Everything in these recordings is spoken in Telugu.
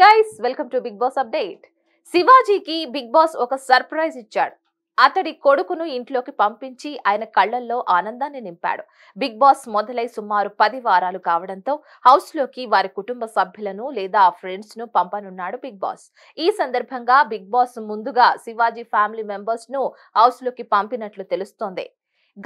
guys welcome to big boss update శివాజీకి బిగ్ బాస్ ఒక సర్ప్రైజ్ ఇచ్చాడు అతడి కొడుకును ఇంట్లోకి పంపించి ఆయన కళ్లల్లో ఆనందాన్ని నింపాడు బిగ్ బాస్ మొదలై సుమారు పది వారాలు కావడంతో హౌస్ లోకి వారి కుటుంబ సభ్యులను లేదా ఫ్రెండ్స్ ను పంపనున్నాడు బిగ్ బాస్ ఈ సందర్భంగా బిగ్ బాస్ ముందుగా శివాజీ ఫ్యామిలీ మెంబర్స్ ను హౌస్ లోకి పంపినట్లు తెలుస్తోంది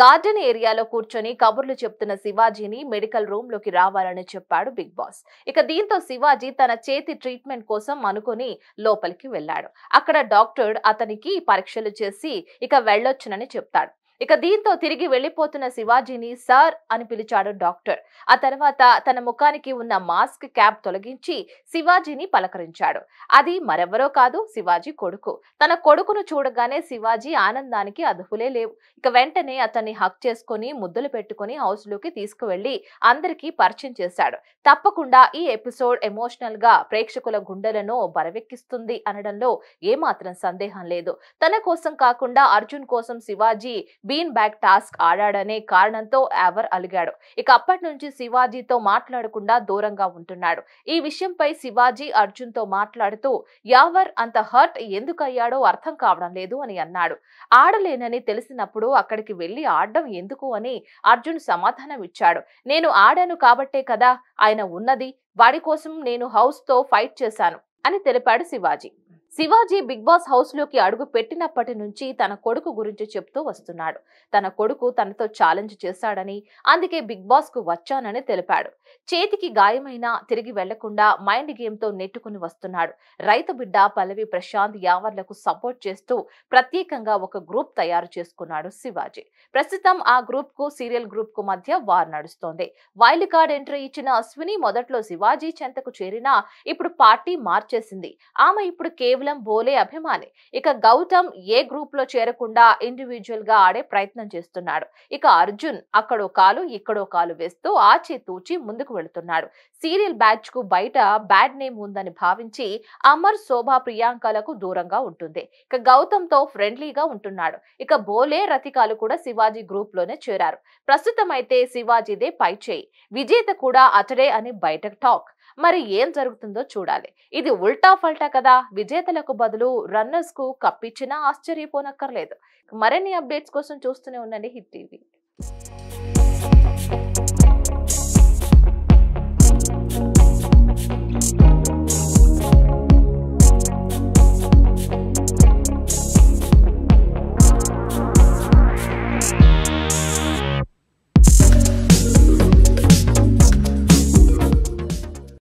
గార్డెన్ ఏరియాలో కూర్చొని కబుర్లు చెప్తున్న శివాజీని మెడికల్ రూమ్ లోకి రావాలని చెప్పాడు బిగ్ బాస్ ఇక దీంతో శివాజీ తన చేతి ట్రీట్మెంట్ కోసం అనుకుని లోపలికి వెళ్ళాడు అక్కడ డాక్టర్ అతనికి పరీక్షలు చేసి ఇక వెళ్లొచ్చునని చెప్తాడు ఇక దీంతో తిరిగి వెళ్లిపోతున్న శివాజీని సార్ అని పిలిచాడు డాక్టర్ ఆ తర్వాత తన ముఖానికి ఉన్న మాస్క్ క్యాప్ తొలగించి శివాజీని పలకరించాడు అది మరెవరో కాదు శివాజీ కొడుకు తన కొడుకును చూడగానే శివాజీ ఆనందానికి అదుపులే లేవు ఇక వెంటనే అతన్ని హక్ చేసుకుని ముద్దులు పెట్టుకుని హౌస్ లోకి తీసుకువెళ్లి అందరికీ పరిచయం చేశాడు తప్పకుండా ఈ ఎపిసోడ్ ఎమోషనల్ గా ప్రేక్షకుల గుండెలను బరవెక్కిస్తుంది అనడంలో ఏమాత్రం సందేహం లేదు తన కోసం కాకుండా అర్జున్ కోసం శివాజీ బీన్ బ్యాగ్ టాస్క్ ఆడాడనే కారణంతో ఎవర్ అలిగాడు ఇక అప్పటి నుంచి శివాజీతో మాట్లాడకుండా దూరంగా ఉంటున్నాడు ఈ విషయంపై శివాజీ అర్జున్ తో మాట్లాడుతూ యావర్ అంత హర్ట్ ఎందుకయ్యాడో అర్థం కావడం లేదు అని అన్నాడు ఆడలేనని తెలిసినప్పుడు అక్కడికి వెళ్ళి ఆడడం ఎందుకు అని అర్జున్ సమాధానం ఇచ్చాడు నేను ఆడాను కాబట్టే కదా ఆయన ఉన్నది వాడి కోసం నేను హౌస్తో ఫైట్ చేశాను అని తెలిపాడు Shivaji Shivaji big boss house లోకి అడుగు పెట్టినప్పటి నుంచి తన కొడుకు గురించి చెప్తూ వస్తున్నాడు తన కొడుకు తనతో ఛాలెంజ్ చేశాడని అందుకే బిగ్ బాస్ కు వచ్చానని తెలిపాడు చేతికి గాయమైనా తిరిగి వెళ్లకుండా మైండ్ గేమ్ తో నెట్టుకుని వస్తున్నాడు రైతు బిడ్డ పల్లవి ప్రశాంత్ యావర్లకు సపోర్ట్ చేస్తూ ప్రత్యేకంగా ఒక గ్రూప్ తయారు చేసుకున్నాడు శివాజీ ప్రస్తుతం ఆ గ్రూప్ కు సీరియల్ గ్రూప్ కు మధ్య వార్ నడుస్తోంది వైల్డ్ కార్డ్ ఎంట్రీ ఇచ్చిన అశ్విని మొదట్లో శివాజీ చెంతకు చేరినా ఇప్పుడు పార్టీ మార్చేసింది ఆమె ఇప్పుడు కేవలం కేవలం బోలే అభిమాని ఇక గౌతమ్ ఏ గ్రూప్ లో చేరకుండా ఇండివిజువల్ గా ఆడే ప్రయత్నం చేస్తున్నాడు ఇక అర్జున్ అక్కడో కాలు ఇక్కడో కాలు వేస్తూ ఆచి తూచి ముందుకు వెళుతున్నాడు సీరియల్ బ్యాచ్ కు బయట బ్యాడ్ నేమ్ ఉందని భావించి అమర్ శోభా ప్రియాంకలకు దూరంగా ఉంటుంది ఇక గౌతమ్ తో ఫ్రెండ్లీగా ఉంటున్నాడు ఇక బోలే రతికాలు కూడా శివాజీ గ్రూప్ లోనే చేరారు ప్రస్తుతం అయితే శివాజీదే పై చేయి విజేత కూడా అతడే అని బయట టాక్ మరి ఏం జరుగుతుందో చూడాలి ఇది ఉల్టా ఫల్టా కదా విజేతలకు బదులు రన్నర్స్ కు కప్పిచ్చినా ఆశ్చర్యపోనక్కర్లేదు మరిన్ని అప్డేట్స్ కోసం చూస్తూనే ఉండండి హిట్ టీవీ